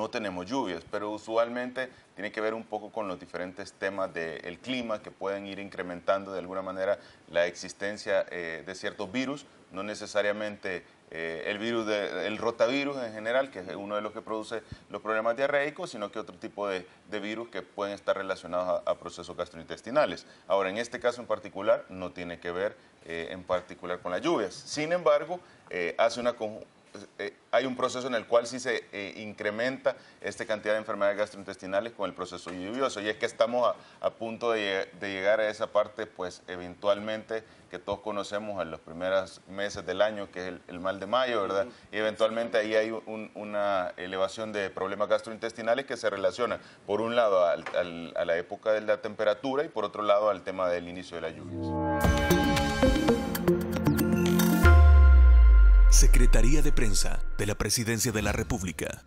no tenemos lluvias, pero usualmente tiene que ver un poco con los diferentes temas del clima que pueden ir incrementando de alguna manera la existencia eh, de ciertos virus, no necesariamente eh, el virus, de, rotavirus en general, que es uno de los que produce los problemas diarreicos, sino que otro tipo de, virus que pueden estar relacionados a, procesos gastrointestinales. Ahora, en este caso en particular, no tiene que ver eh, en particular con las lluvias. Sin embargo, hace una conjunción eh, hay un proceso en el cual sí se eh, incrementa esta cantidad de enfermedades gastrointestinales con el proceso lluvioso. Y es que estamos a, punto de, llegar a esa parte, pues eventualmente, que todos conocemos en los primeros meses del año, que es el, mal de mayo, ¿verdad? Y eventualmente ahí hay una elevación de problemas gastrointestinales que se relaciona por un lado, a la época de la temperatura y por otro lado, al tema del inicio de las lluvias. Secretaría de Prensa de la Presidencia de la República.